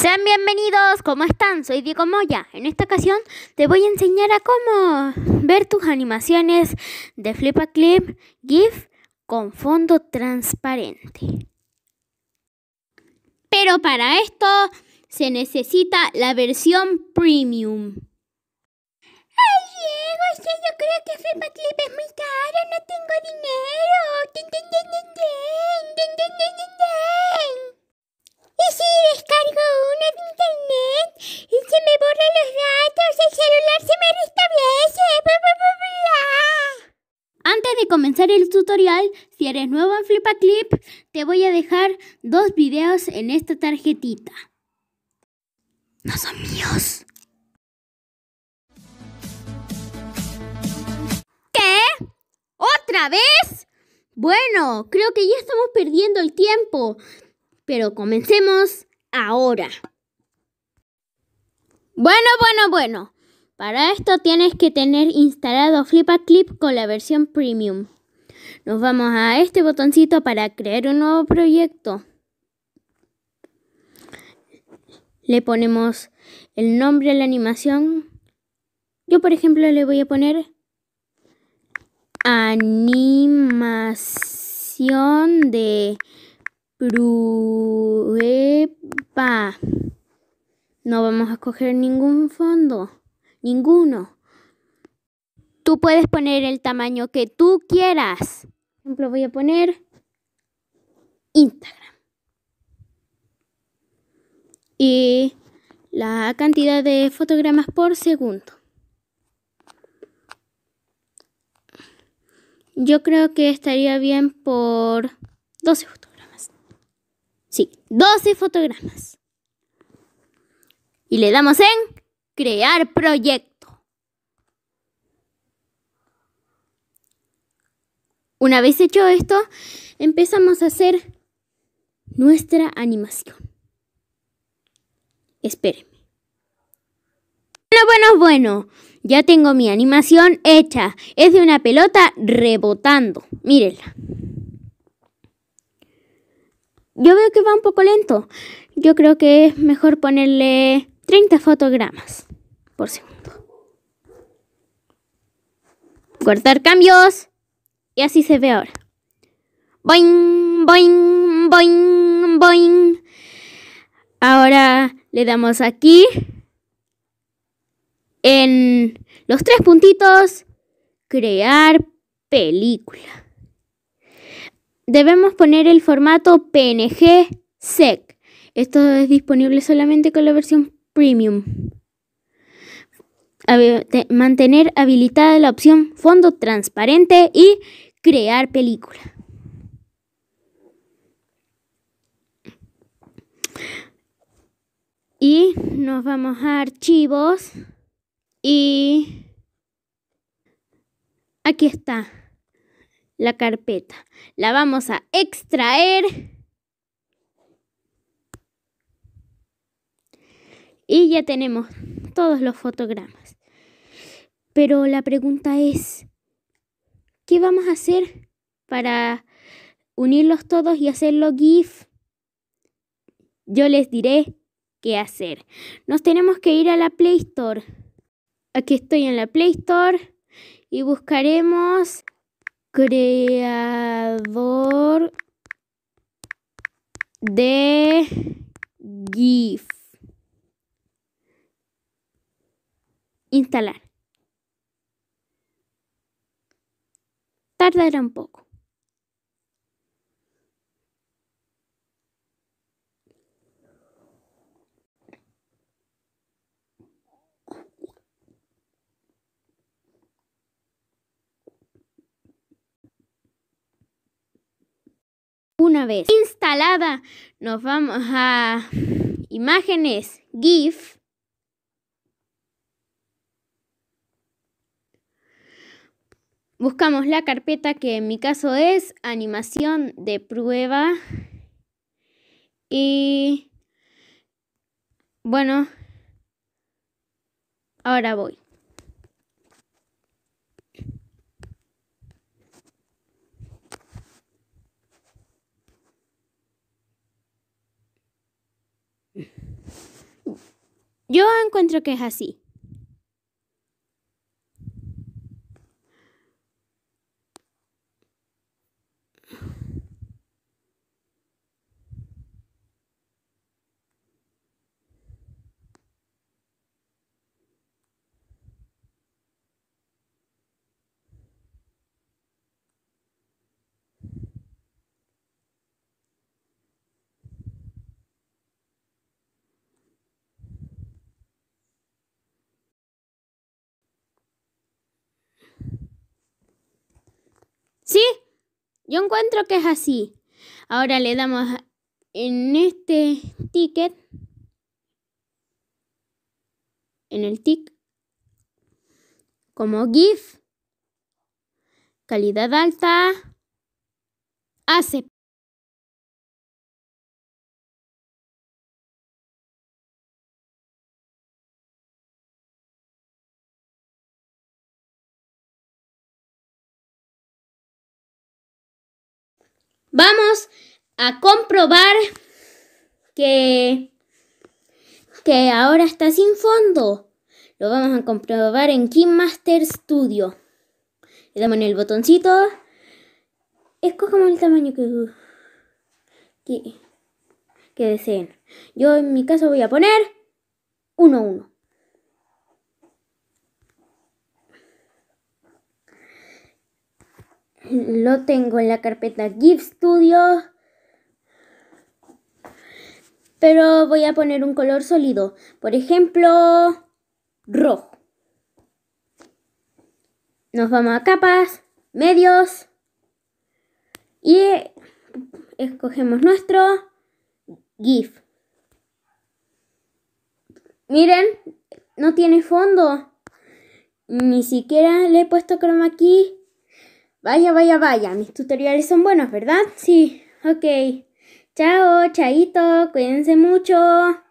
Sean bienvenidos, ¿cómo están? Soy Diego Moya. En esta ocasión te voy a enseñar a cómo ver tus animaciones de Flip Clip GIF con fondo transparente. Pero para esto se necesita la versión premium. Ay, Diego, yo creo que Flipaclip es muy caro, no tengo dinero. el tutorial, si eres nuevo en Flipaclip, te voy a dejar dos videos en esta tarjetita. No son míos. ¿Qué? ¿Otra vez? Bueno, creo que ya estamos perdiendo el tiempo, pero comencemos ahora. Bueno, bueno, bueno. Para esto tienes que tener instalado Flipaclip con la versión premium. Nos vamos a este botoncito para crear un nuevo proyecto. Le ponemos el nombre a la animación. Yo, por ejemplo, le voy a poner animación de prueba. No vamos a escoger ningún fondo, ninguno. Tú puedes poner el tamaño que tú quieras. Por ejemplo, voy a poner Instagram. Y la cantidad de fotogramas por segundo. Yo creo que estaría bien por 12 fotogramas. Sí, 12 fotogramas. Y le damos en crear proyecto. Una vez hecho esto, empezamos a hacer nuestra animación. Espérenme. Bueno, bueno, bueno. Ya tengo mi animación hecha. Es de una pelota rebotando. Mírenla. Yo veo que va un poco lento. Yo creo que es mejor ponerle 30 fotogramas por segundo. Cortar cambios. Y así se ve ahora. Boing, boing, boing, boing. Ahora le damos aquí en los tres puntitos, crear película. Debemos poner el formato PNG SEC. Esto es disponible solamente con la versión premium. mantener habilitada la opción fondo transparente y crear película. Y nos vamos a archivos y aquí está la carpeta. La vamos a extraer. Y ya tenemos todos los fotogramas. Pero la pregunta es, ¿Qué vamos a hacer para unirlos todos y hacerlo GIF? Yo les diré qué hacer. Nos tenemos que ir a la Play Store. Aquí estoy en la Play Store y buscaremos creador de GIF. Instalar. tardará un poco. Una vez instalada, nos vamos a imágenes GIF. buscamos la carpeta que en mi caso es animación de prueba. Y bueno, ahora voy. Yo encuentro que es así. Sí, yo encuentro que es así. Ahora le damos en este ticket. En el tick. Como GIF. Calidad alta. Aceptar. Vamos a comprobar que, que ahora está sin fondo. Lo vamos a comprobar en KeyMaster Studio. Le damos en el botoncito. Escojamos el tamaño que, que, deseen. Yo en mi caso voy a poner 1-1. Lo tengo en la carpeta GIF Studio. Pero voy a poner un color sólido. Por ejemplo, rojo. Nos vamos a capas, medios. Y escogemos nuestro GIF. Miren, no tiene fondo. Ni siquiera le he puesto croma aquí. Vaya, vaya, vaya, mis tutoriales son buenos, ¿verdad? Sí, ok. Chao, chaito, cuídense mucho.